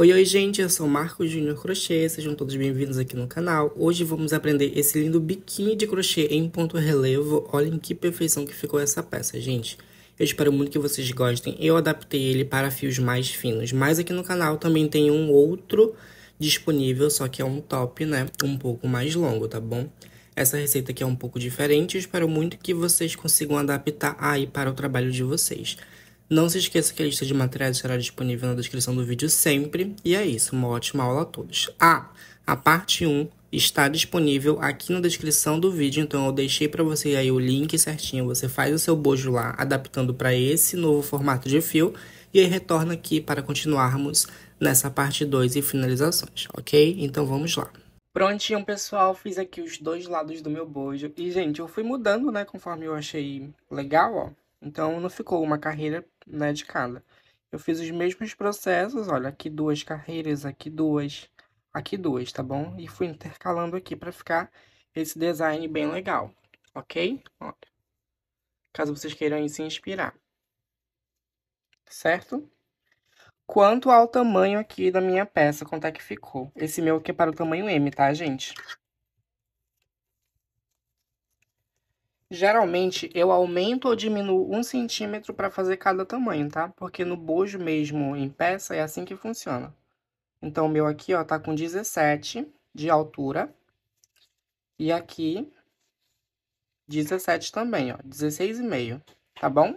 Oi, oi, gente, eu sou o Marco Júnior Crochê, sejam todos bem-vindos aqui no canal. Hoje vamos aprender esse lindo biquíni de crochê em ponto relevo. Olhem que perfeição que ficou essa peça, gente. Eu espero muito que vocês gostem. Eu adaptei ele para fios mais finos, mas aqui no canal também tem um outro disponível, só que é um top, né, um pouco mais longo, tá bom? Essa receita aqui é um pouco diferente, eu espero muito que vocês consigam adaptar aí para o trabalho de vocês. Não se esqueça que a lista de materiais estará disponível na descrição do vídeo sempre. E é isso, uma ótima aula a todos. Ah, a parte 1 está disponível aqui na descrição do vídeo, então eu deixei para você aí o link certinho, você faz o seu bojo lá, adaptando para esse novo formato de fio, e aí retorna aqui para continuarmos nessa parte 2 e finalizações, ok? Então vamos lá. Prontinho, pessoal, fiz aqui os dois lados do meu bojo, e gente, eu fui mudando, né, conforme eu achei legal, ó. Então não ficou uma carreira né, de cada. Eu fiz os mesmos processos, olha, aqui duas carreiras, aqui duas, aqui duas, tá bom? E fui intercalando aqui para ficar esse design bem legal, ok? Olha, caso vocês queiram se inspirar, certo? Quanto ao tamanho aqui da minha peça, quanto é que ficou? Esse meu aqui é para o tamanho M, tá, gente? Geralmente eu aumento ou diminuo um centímetro para fazer cada tamanho, tá? Porque no bojo mesmo em peça é assim que funciona. Então o meu aqui, ó, tá com 17 de altura. E aqui 17 também, ó, 16,5, tá bom?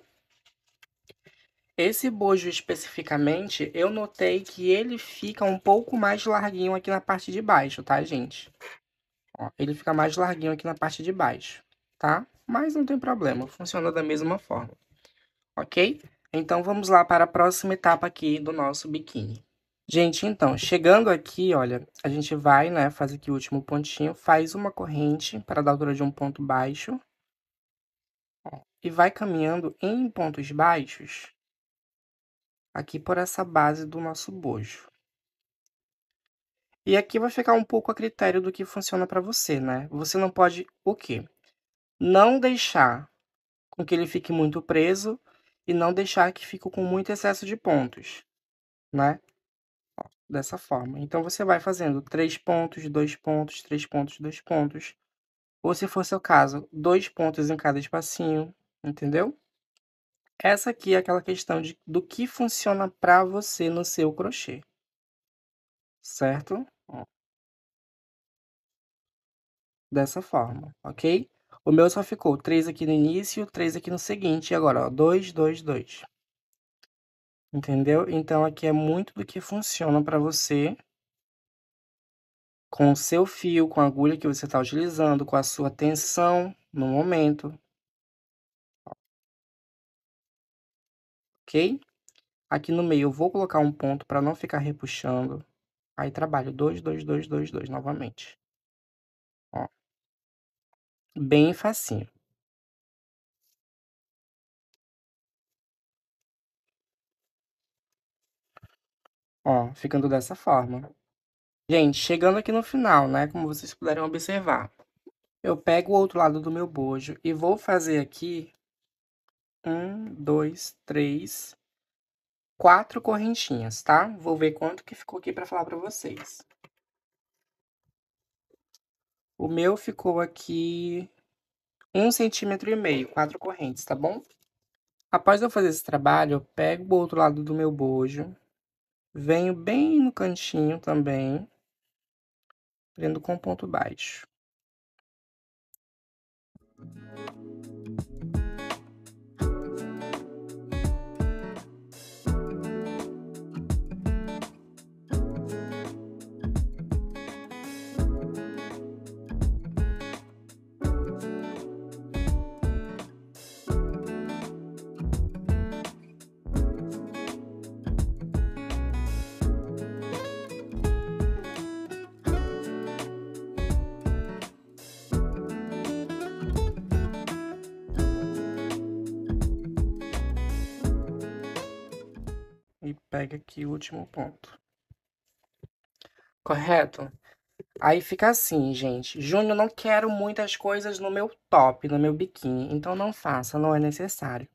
Esse bojo especificamente, eu notei que ele fica um pouco mais larguinho aqui na parte de baixo, tá, gente? Ó, ele fica mais larguinho aqui na parte de baixo, tá? mas não tem problema, funciona da mesma forma, ok? Então vamos lá para a próxima etapa aqui do nosso biquíni. Gente, então, chegando aqui, olha, a gente vai, né, faz aqui o último pontinho, faz uma corrente para dar altura de um ponto baixo, ó, e vai caminhando em pontos baixos aqui por essa base do nosso bojo. E aqui vai ficar um pouco a critério do que funciona para você, né? Você não pode o quê? não deixar com que ele fique muito preso e não deixar que fique com muito excesso de pontos, né? Ó, dessa forma. Então você vai fazendo três pontos, dois pontos, três pontos, dois pontos. Ou se for seu caso, dois pontos em cada espacinho, entendeu? Essa aqui é aquela questão de, do que funciona para você no seu crochê. Certo? Ó. Dessa forma, ok? O meu só ficou 3 aqui no início, 3 aqui no seguinte. E agora, ó, 2, 2, 2. Entendeu? Então, aqui é muito do que funciona para você com o seu fio, com a agulha que você está utilizando, com a sua tensão no momento. Ok? Aqui no meio eu vou colocar um ponto para não ficar repuxando. Aí trabalho 2, 2, 2, 2, 2 novamente. Bem facinho. Ó, ficando dessa forma. Gente, chegando aqui no final, né, como vocês puderam observar, eu pego o outro lado do meu bojo e vou fazer aqui um, dois, três, quatro correntinhas, tá? Vou ver quanto que ficou aqui para falar para vocês. O meu ficou aqui um centímetro e meio, quatro correntes, tá bom? Após eu fazer esse trabalho, eu pego o outro lado do meu bojo, venho bem no cantinho também, prendo com ponto baixo. pega aqui o último ponto. Correto? Aí fica assim, gente. Júnior, não quero muitas coisas no meu top, no meu biquíni. Então não faça, não é necessário.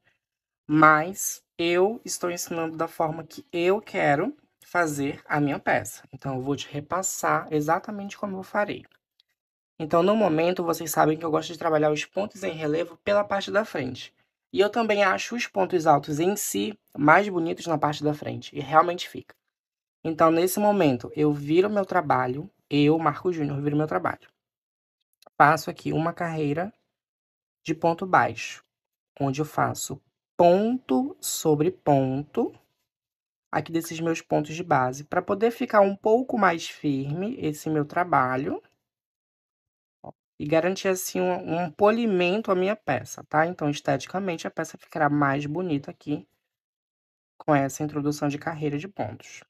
Mas eu estou ensinando da forma que eu quero fazer a minha peça. Então eu vou te repassar exatamente como eu farei. Então no momento vocês sabem que eu gosto de trabalhar os pontos em relevo pela parte da frente. E eu também acho os pontos altos em si mais bonitos na parte da frente, e realmente fica. Então, nesse momento, eu viro meu trabalho, eu, Marco Júnior, viro meu trabalho. Faço aqui uma carreira de ponto baixo, onde eu faço ponto sobre ponto aqui desses meus pontos de base, para poder ficar um pouco mais firme esse meu trabalho e garantir assim um, um polimento à minha peça, tá? Então, esteticamente, a peça ficará mais bonita aqui com essa introdução de carreira de pontos.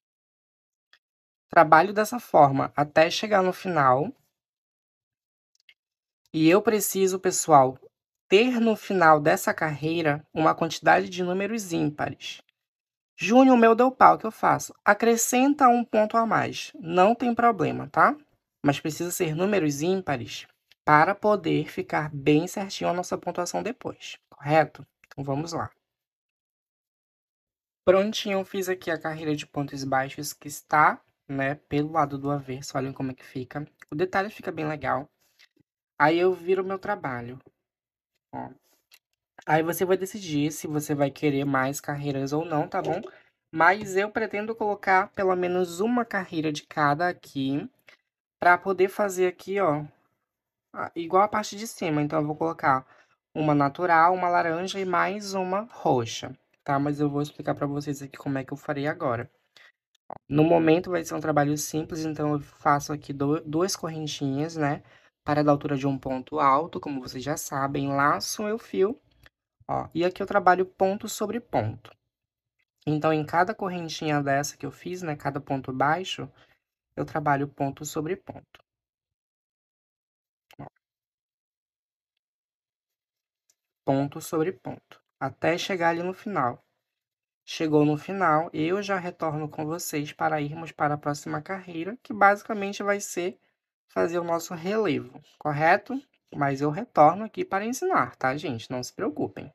Trabalho dessa forma até chegar no final. E eu preciso, pessoal, ter no final dessa carreira uma quantidade de números ímpares. Júnior, meu deu pau, o que eu faço? Acrescenta um ponto a mais, não tem problema, tá? Mas precisa ser números ímpares para poder ficar bem certinho a nossa pontuação depois, correto? Então vamos lá. Prontinho, eu fiz aqui a carreira de pontos baixos que está, né, pelo lado do avesso, olhem como é que fica. O detalhe fica bem legal. Aí eu viro meu trabalho, ó. Aí você vai decidir se você vai querer mais carreiras ou não, tá bom? Mas eu pretendo colocar pelo menos uma carreira de cada aqui, para poder fazer aqui, ó, ah, igual a parte de cima, então eu vou colocar uma natural, uma laranja e mais uma roxa, tá? Mas eu vou explicar para vocês aqui como é que eu farei agora. No momento vai ser um trabalho simples, então eu faço aqui do, duas correntinhas, né? Para da altura de um ponto alto, como vocês já sabem, laço meu fio, ó. E aqui eu trabalho ponto sobre ponto. Então, em cada correntinha dessa que eu fiz, né, cada ponto baixo, eu trabalho ponto sobre ponto ponto sobre ponto, até chegar ali no final. Chegou no final, eu já retorno com vocês para irmos para a próxima carreira, que basicamente vai ser fazer o nosso relevo, correto? Mas eu retorno aqui para ensinar, tá, gente? Não se preocupem.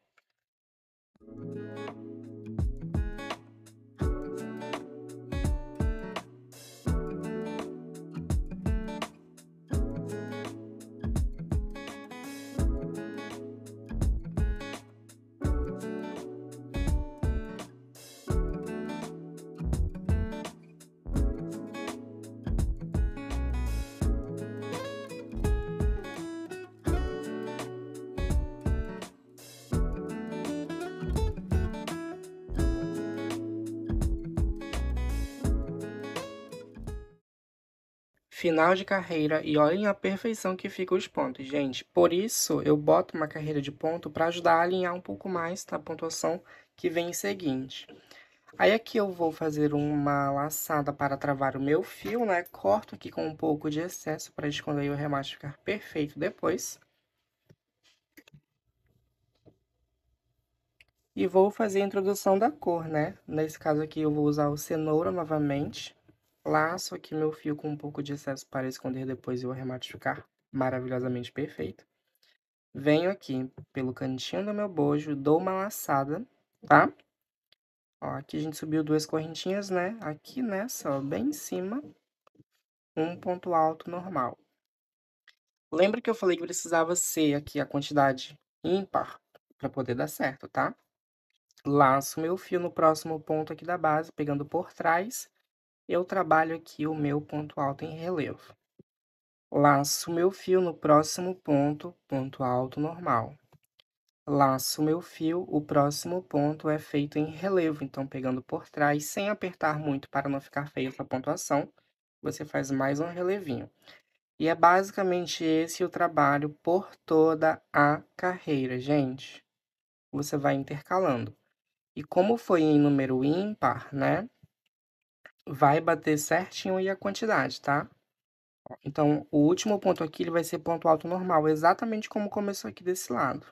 final de carreira e olhem a perfeição que ficam os pontos, gente. Por isso, eu boto uma carreira de ponto para ajudar a alinhar um pouco mais tá? a pontuação que vem seguinte. Aí aqui eu vou fazer uma laçada para travar o meu fio, né? Corto aqui com um pouco de excesso para esconder o remate ficar perfeito depois. E vou fazer a introdução da cor, né? Nesse caso aqui eu vou usar o cenoura novamente. Laço aqui meu fio com um pouco de excesso para esconder depois e o arremate ficar maravilhosamente perfeito. Venho aqui pelo cantinho do meu bojo, dou uma laçada, tá? Ó, aqui a gente subiu duas correntinhas, né? Aqui nessa, ó, bem em cima, um ponto alto normal. Lembra que eu falei que precisava ser aqui a quantidade ímpar para poder dar certo, tá? Laço meu fio no próximo ponto aqui da base, pegando por trás eu trabalho aqui o meu ponto alto em relevo. Laço meu fio no próximo ponto, ponto alto normal. Laço meu fio, o próximo ponto é feito em relevo, então pegando por trás, sem apertar muito para não ficar feio essa pontuação, você faz mais um relevinho. E é basicamente esse o trabalho por toda a carreira, gente. Você vai intercalando. E como foi em número ímpar, né? vai bater certinho e a quantidade, tá? Então, o último ponto aqui ele vai ser ponto alto normal, exatamente como começou aqui desse lado.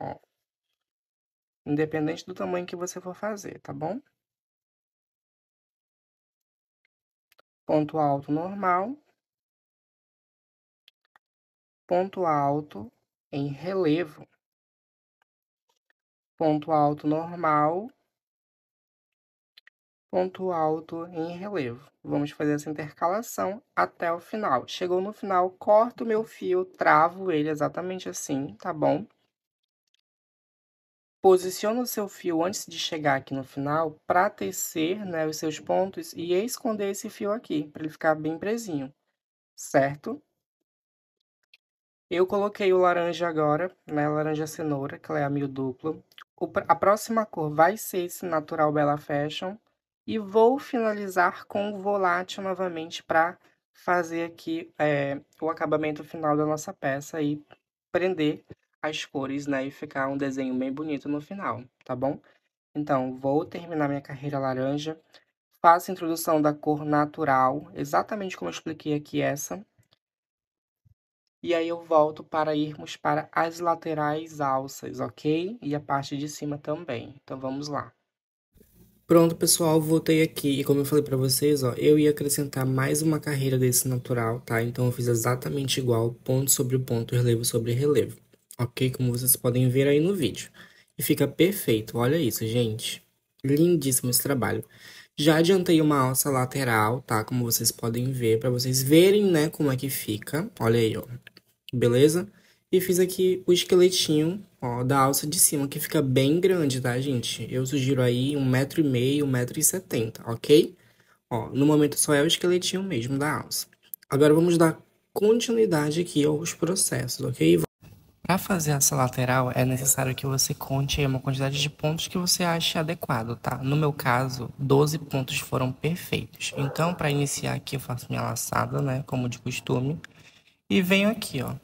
Ó. Independente do tamanho que você for fazer, tá bom? Ponto alto normal. Ponto alto em relevo. Ponto alto normal ponto alto em relevo. Vamos fazer essa intercalação até o final. Chegou no final, corto meu fio, travo ele exatamente assim, tá bom? Posiciona o seu fio antes de chegar aqui no final para tecer né, os seus pontos e esconder esse fio aqui, para ele ficar bem presinho, certo? Eu coloquei o laranja agora, né, laranja cenoura, que ela é a mil duplo. a próxima cor vai ser esse natural Bella Fashion, e vou finalizar com o volátil novamente para fazer aqui é, o acabamento final da nossa peça e prender as cores, né? E ficar um desenho bem bonito no final, tá bom? Então, vou terminar minha carreira laranja. Faço a introdução da cor natural, exatamente como eu expliquei aqui essa. E aí eu volto para irmos para as laterais alças, ok? E a parte de cima também. Então, vamos lá. Pronto, pessoal, voltei aqui e como eu falei para vocês, ó, eu ia acrescentar mais uma carreira desse natural, tá? Então eu fiz exatamente igual, ponto sobre ponto, relevo sobre relevo, ok? Como vocês podem ver aí no vídeo. E fica perfeito, olha isso, gente. Lindíssimo esse trabalho. Já adiantei uma alça lateral, tá? Como vocês podem ver, para vocês verem, né, como é que fica. Olha aí, ó. Beleza? E fiz aqui o esqueletinho Ó, da alça de cima, que fica bem grande, tá, gente? Eu sugiro aí um metro e meio, um metro e setenta, ok? Ó, no momento só é o esqueletinho mesmo da alça. Agora vamos dar continuidade aqui aos processos, ok? Para fazer essa lateral, é necessário que você conte uma quantidade de pontos que você ache adequado, tá? No meu caso, 12 pontos foram perfeitos. Então, para iniciar aqui, eu faço minha laçada, né? Como de costume. E venho aqui, ó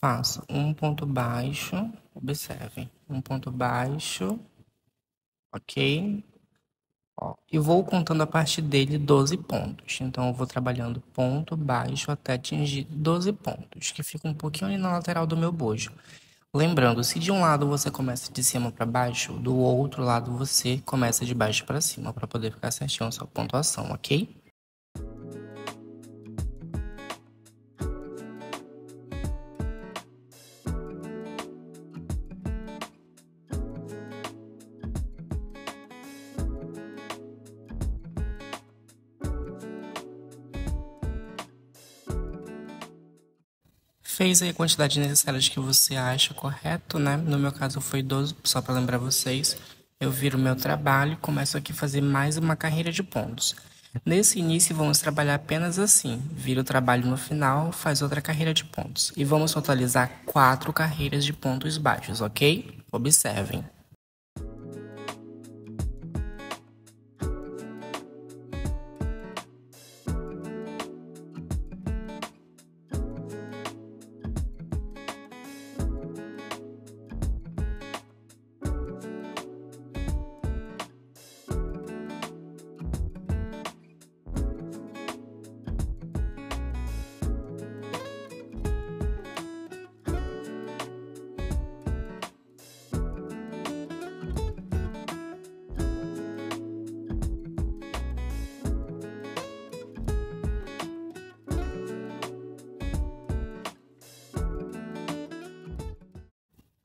faço um ponto baixo, observem, um ponto baixo, ok? Ó, e vou contando a partir dele 12 pontos. Então, eu vou trabalhando ponto baixo até atingir 12 pontos, que fica um pouquinho ali na lateral do meu bojo. Lembrando, se de um lado você começa de cima para baixo, do outro lado você começa de baixo para cima, para poder ficar certinho a sua pontuação, ok? fez aí a quantidade necessária de que você acha correto, né? No meu caso foi 12, só para lembrar vocês. Eu viro meu trabalho, começo aqui a fazer mais uma carreira de pontos. Nesse início vamos trabalhar apenas assim, vira o trabalho no final, faz outra carreira de pontos. E vamos totalizar quatro carreiras de pontos baixos, ok? Observem.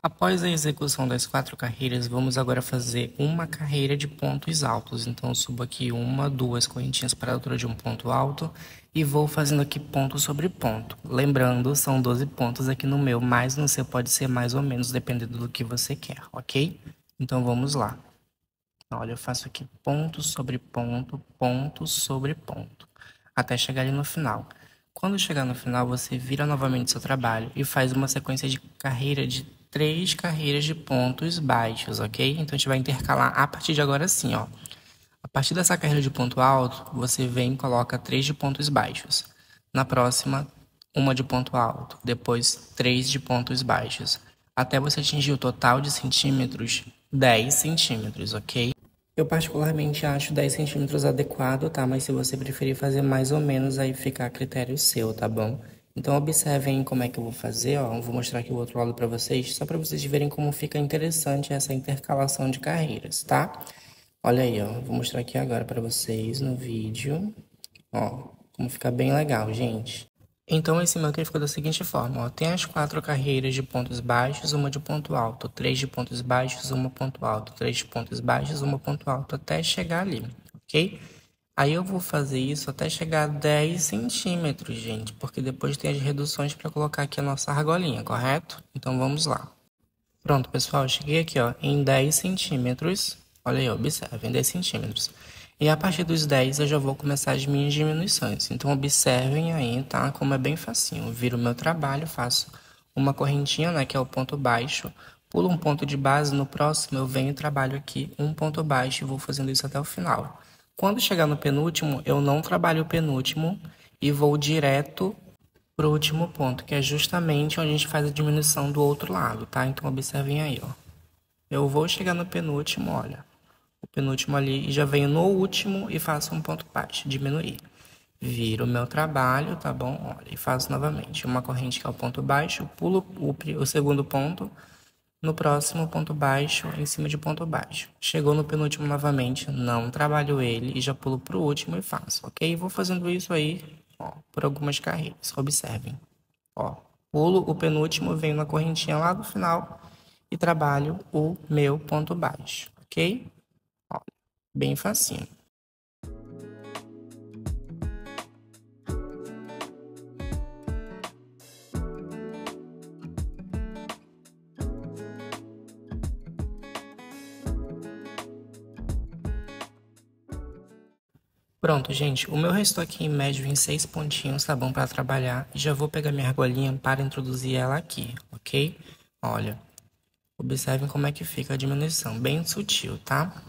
Após a execução das quatro carreiras, vamos agora fazer uma carreira de pontos altos. Então, subo aqui uma, duas correntinhas para a altura de um ponto alto e vou fazendo aqui ponto sobre ponto. Lembrando, são 12 pontos aqui no meu, mas no seu pode ser mais ou menos, dependendo do que você quer, ok? Então, vamos lá. Olha, eu faço aqui ponto sobre ponto, ponto sobre ponto, até chegar ali no final. Quando chegar no final, você vira novamente seu trabalho e faz uma sequência de carreira de três carreiras de pontos baixos, ok? Então a gente vai intercalar a partir de agora assim, ó. A partir dessa carreira de ponto alto, você vem e coloca três de pontos baixos. Na próxima, uma de ponto alto, depois três de pontos baixos, até você atingir o total de centímetros 10 centímetros, ok? Eu particularmente acho 10 centímetros adequado, tá? Mas se você preferir fazer mais ou menos, aí fica a critério seu, tá bom? Então observem como é que eu vou fazer, ó. vou mostrar aqui o outro lado para vocês, só para vocês verem como fica interessante essa intercalação de carreiras, tá? Olha aí, ó. Vou mostrar aqui agora para vocês no vídeo, ó, como fica bem legal, gente. Então esse mantra ficou da seguinte forma, ó. Tem as quatro carreiras de pontos baixos, uma de ponto alto, três de pontos baixos, uma ponto alto, três de pontos baixos, uma ponto alto, até chegar ali, ok? Aí eu vou fazer isso até chegar a 10 centímetros, gente, porque depois tem as reduções para colocar aqui a nossa argolinha, correto? Então vamos lá. Pronto, pessoal, cheguei aqui ó, em 10 centímetros. Olha aí, observem, 10 centímetros. E a partir dos 10 eu já vou começar as minhas diminuições. Então observem aí, tá? Como é bem facinho. Eu viro o meu trabalho, faço uma correntinha, né, que é o ponto baixo, pulo um ponto de base, no próximo eu venho e trabalho aqui um ponto baixo e vou fazendo isso até o final. Quando chegar no penúltimo, eu não trabalho o penúltimo e vou direto para o último ponto, que é justamente onde a gente faz a diminuição do outro lado, tá? Então, observem aí, ó. Eu vou chegar no penúltimo, olha, o penúltimo ali, e já venho no último e faço um ponto baixo, diminuir. Viro o meu trabalho, tá bom? Olha, e faço novamente. Uma corrente que é o ponto baixo, pulo o, o segundo ponto, no próximo, ponto baixo, em cima de ponto baixo. Chegou no penúltimo novamente, não trabalho ele e já pulo para o último e faço, ok? Vou fazendo isso aí ó, por algumas carreiras, observem. Ó, pulo o penúltimo, venho na correntinha lá do final e trabalho o meu ponto baixo, ok? Ó, bem facinho. Pronto, gente, o meu aqui em médio em seis pontinhos tá bom para trabalhar. Já vou pegar minha argolinha para introduzir ela aqui, ok? Olha, observem como é que fica a diminuição, bem sutil, tá?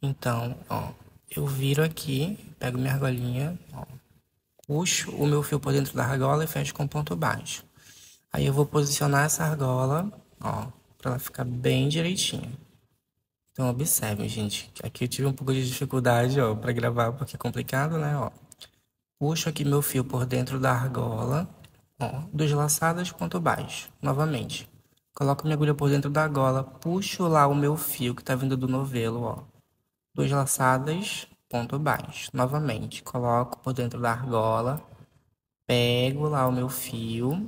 Então, ó, eu viro aqui, pego minha argolinha, ó, puxo o meu fio por dentro da argola e fecho com ponto baixo. Aí eu vou posicionar essa argola, ó, para ela ficar bem direitinha. Então, observem, gente. Aqui eu tive um pouco de dificuldade, ó, para gravar, porque é complicado, né, ó. Puxo aqui meu fio por dentro da argola, ó, dos laçados ponto baixo, novamente. Coloco minha agulha por dentro da argola, puxo lá o meu fio que tá vindo do novelo, ó. Duas laçadas, ponto baixo, novamente. Coloco por dentro da argola, pego lá o meu fio.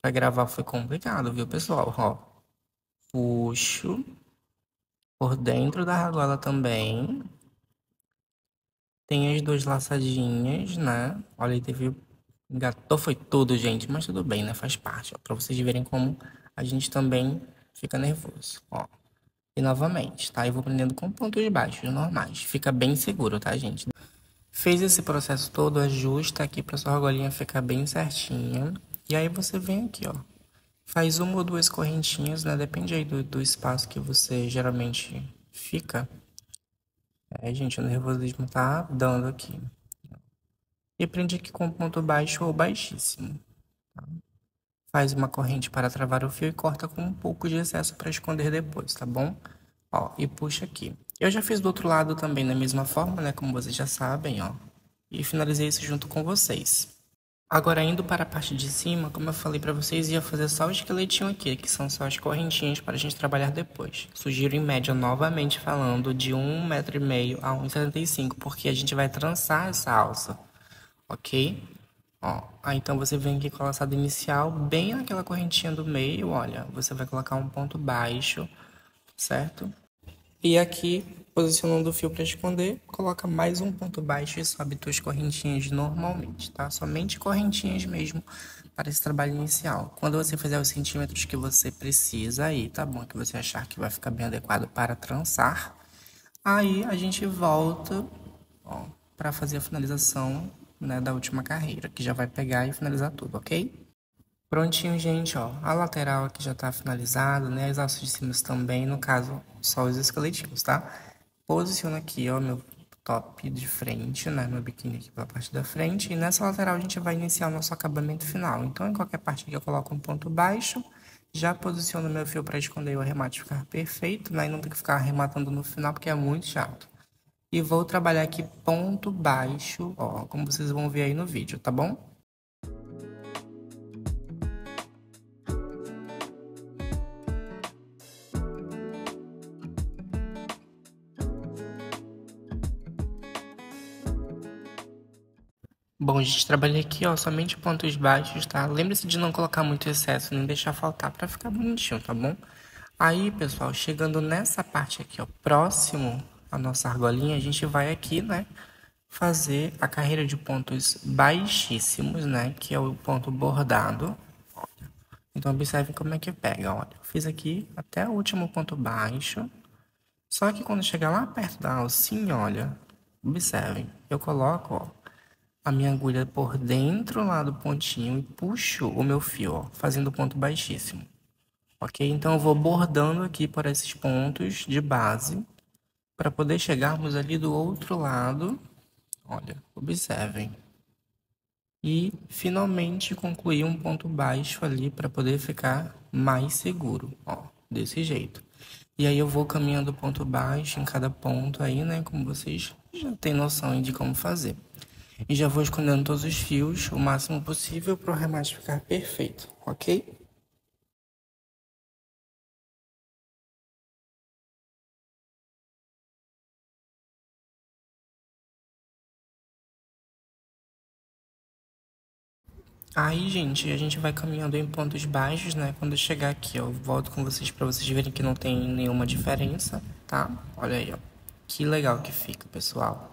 Pra gravar foi complicado, viu, pessoal? Ó, puxo por dentro da argola também. Tem as duas laçadinhas, né? Olha aí, teve. Engatou, foi tudo, gente. Mas tudo bem, né? Faz parte. Ó, pra vocês verem como a gente também fica nervoso. Ó. E novamente, tá? Eu vou prendendo com pontos baixos normais. Fica bem seguro, tá, gente? Fez esse processo todo, ajusta aqui pra sua argolinha ficar bem certinha. E aí você vem aqui, ó. Faz uma ou duas correntinhas, né? Depende aí do, do espaço que você geralmente fica. É, gente, o nervosismo tá dando aqui. E prende aqui com ponto baixo ou baixíssimo. Tá? Faz uma corrente para travar o fio e corta com um pouco de excesso para esconder depois, tá bom? Ó, e puxa aqui. Eu já fiz do outro lado também da mesma forma, né? Como vocês já sabem, ó. E finalizei isso junto com vocês. Agora, indo para a parte de cima, como eu falei para vocês, ia fazer só o esqueletinho aqui, que são só as correntinhas para a gente trabalhar depois. Sugiro em média, novamente falando, de 1,5m a 1,75m, porque a gente vai trançar essa alça, ok? Ó, aí então você vem aqui com a laçada inicial, bem naquela correntinha do meio, olha, você vai colocar um ponto baixo, certo? E aqui Posicionando o fio para esconder, coloca mais um ponto baixo e sobe suas correntinhas normalmente, tá? Somente correntinhas mesmo para esse trabalho inicial. Quando você fizer os centímetros que você precisa aí, tá bom? Que você achar que vai ficar bem adequado para trançar. Aí a gente volta para fazer a finalização né, da última carreira, que já vai pegar e finalizar tudo, ok? Prontinho, gente, ó. A lateral aqui já tá finalizada, né? As alças de cima também, no caso, só os esqueletinhos, tá? Posiciono aqui, ó, meu top de frente, né? Meu biquíni aqui pela parte da frente. E nessa lateral a gente vai iniciar o nosso acabamento final. Então, em qualquer parte aqui eu coloco um ponto baixo. Já posiciono meu fio para esconder o arremate ficar perfeito, né? E não tem que ficar arrematando no final, porque é muito chato. E vou trabalhar aqui ponto baixo, ó, como vocês vão ver aí no vídeo, tá bom? Bom, gente, trabalhei aqui, ó, somente pontos baixos, tá? Lembre-se de não colocar muito excesso, nem deixar faltar para ficar bonitinho, tá bom? Aí, pessoal, chegando nessa parte aqui, ó, próximo à nossa argolinha, a gente vai aqui, né, fazer a carreira de pontos baixíssimos, né, que é o ponto bordado. Então, observe como é que pega, olha. Eu fiz aqui até o último ponto baixo. Só que quando chegar lá perto da alcinha, olha, observem, eu coloco, ó, a minha agulha por dentro lá do pontinho e puxo o meu fio, ó, fazendo ponto baixíssimo. Ok? Então eu vou bordando aqui por esses pontos de base para poder chegarmos ali do outro lado. Olha, observem. E finalmente concluir um ponto baixo ali para poder ficar mais seguro, ó, desse jeito. E aí eu vou caminhando ponto baixo em cada ponto aí, né, como vocês já têm noção de como fazer. E já vou escondendo todos os fios o máximo possível para o remate ficar perfeito, ok? Aí, gente, a gente vai caminhando em pontos baixos, né? Quando eu chegar aqui, eu volto com vocês para vocês verem que não tem nenhuma diferença, tá? Olha aí, ó. Que legal que fica, pessoal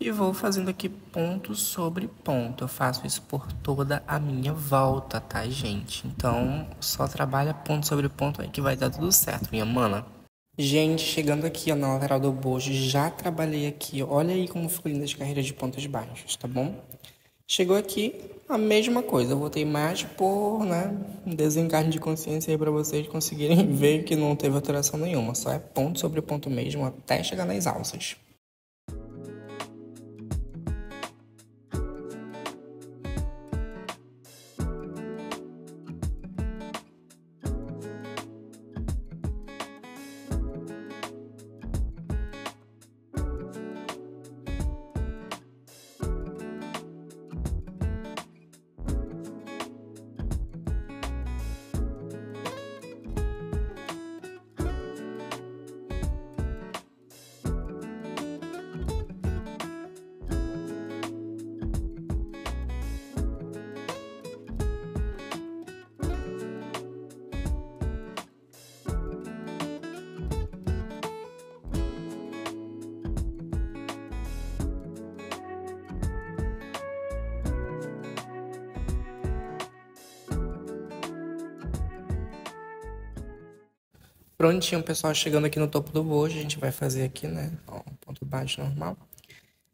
e vou fazendo aqui ponto sobre ponto. Eu faço isso por toda a minha volta, tá, gente? Então, só trabalha ponto sobre ponto aí que vai dar tudo certo, minha mana. Gente, chegando aqui ó, na lateral do bojo, já trabalhei aqui. Olha aí como ficou linda as carreiras de pontos baixos, tá bom? Chegou aqui, a mesma coisa. Eu botei mais por, né, desencarne de consciência aí pra vocês conseguirem ver que não teve alteração nenhuma. Só é ponto sobre ponto mesmo até chegar nas alças. Prontinho, pessoal, chegando aqui no topo do bojo, a gente vai fazer aqui, né? Ó, ponto baixo normal.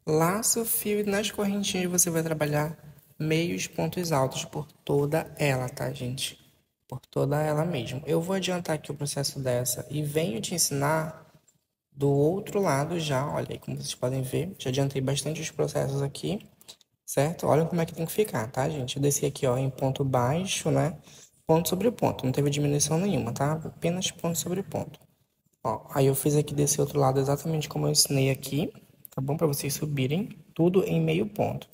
Laço, fio e nas correntinhas você vai trabalhar meios pontos altos por toda ela, tá, gente? Por toda ela mesmo. Eu vou adiantar aqui o processo dessa e venho te ensinar do outro lado já, olha aí como vocês podem ver, já adiantei bastante os processos aqui, certo? Olha como é que tem que ficar, tá, gente? Eu desci aqui, ó, em ponto baixo, né? ponto sobre ponto, não teve diminuição nenhuma, tá? Apenas ponto sobre ponto. Ó, aí eu fiz aqui desse outro lado exatamente como eu ensinei aqui, tá bom? Para vocês subirem tudo em meio ponto.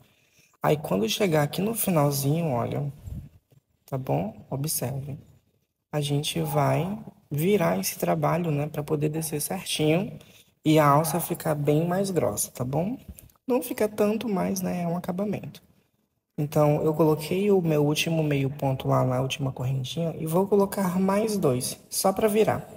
Aí quando chegar aqui no finalzinho, olha, tá bom? Observe. A gente vai virar esse trabalho, né, para poder descer certinho e a alça ficar bem mais grossa, tá bom? Não fica tanto mais, né, é um acabamento. Então, eu coloquei o meu último meio ponto lá na última correntinha e vou colocar mais dois, só para virar.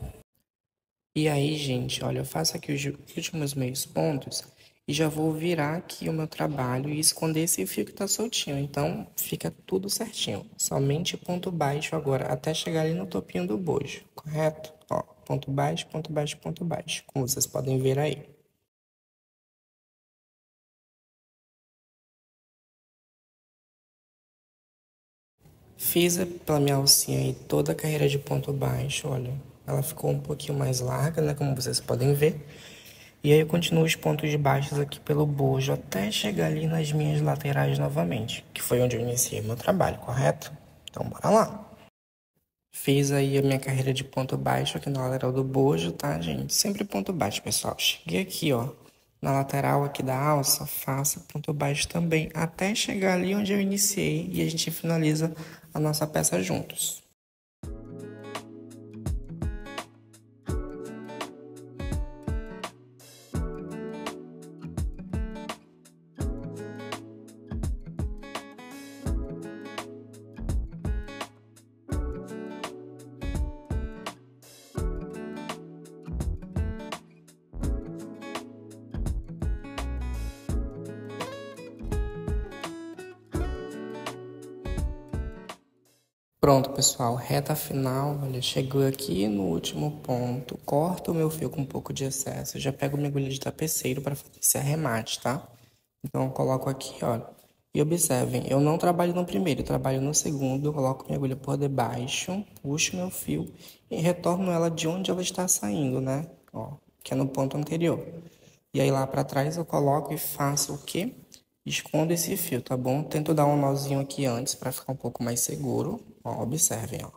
E aí, gente, olha, eu faço aqui os últimos meios pontos e já vou virar aqui o meu trabalho e esconder esse fio que tá soltinho. Então, fica tudo certinho. Somente ponto baixo agora, até chegar ali no topinho do bojo, correto? Ó, ponto baixo, ponto baixo, ponto baixo, como vocês podem ver aí. Fiz pela minha alcinha aí toda a carreira de ponto baixo, olha. Ela ficou um pouquinho mais larga, né, como vocês podem ver. E aí eu continuo os pontos baixos aqui pelo bojo até chegar ali nas minhas laterais novamente, que foi onde eu iniciei meu trabalho, correto? Então bora lá. Fiz aí a minha carreira de ponto baixo aqui na lateral do bojo, tá, gente? Sempre ponto baixo, pessoal. Cheguei aqui, ó, na lateral aqui da alça, faço ponto baixo também, até chegar ali onde eu iniciei e a gente finaliza a nossa peça juntos. Pronto, pessoal, reta final, olha, chegou aqui no último ponto, corto o meu fio com um pouco de excesso, já pego minha agulha de tapeceiro para fazer esse arremate, tá? Então, eu coloco aqui, olha, e observem, eu não trabalho no primeiro, eu trabalho no segundo, coloco minha agulha por debaixo, puxo meu fio e retorno ela de onde ela está saindo, né? Ó, que é no ponto anterior. E aí lá para trás eu coloco e faço o quê? Escondo esse fio, tá bom? Tento dar um nozinho aqui antes para ficar um pouco mais seguro. Ó, observem, ó.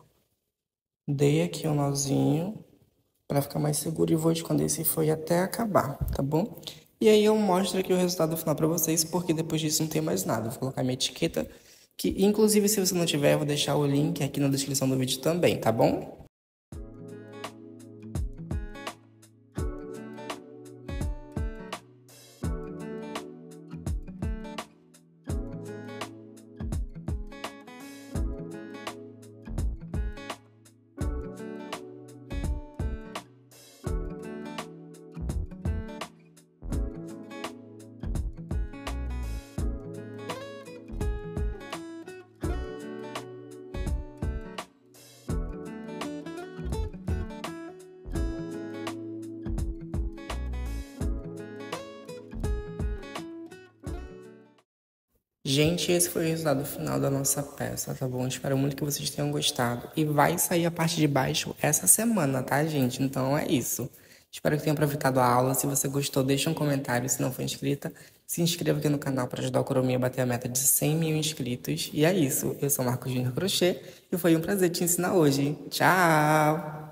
Dei aqui um nozinho para ficar mais seguro e vou esconder esse foi até acabar, tá bom? E aí eu mostro aqui o resultado final para vocês, porque depois disso não tem mais nada. Vou colocar minha etiqueta, que inclusive se você não tiver, eu vou deixar o link aqui na descrição do vídeo também, tá bom? Gente, esse foi o resultado final da nossa peça, tá bom? Espero muito que vocês tenham gostado. E vai sair a parte de baixo essa semana, tá, gente? Então é isso. Espero que tenham aproveitado a aula. Se você gostou, deixa um comentário. Se não for inscrita, se inscreva aqui no canal para ajudar o Coromia a bater a meta de 100 mil inscritos. E é isso. Eu sou Marcos Júnior Crochê e foi um prazer te ensinar hoje. Tchau!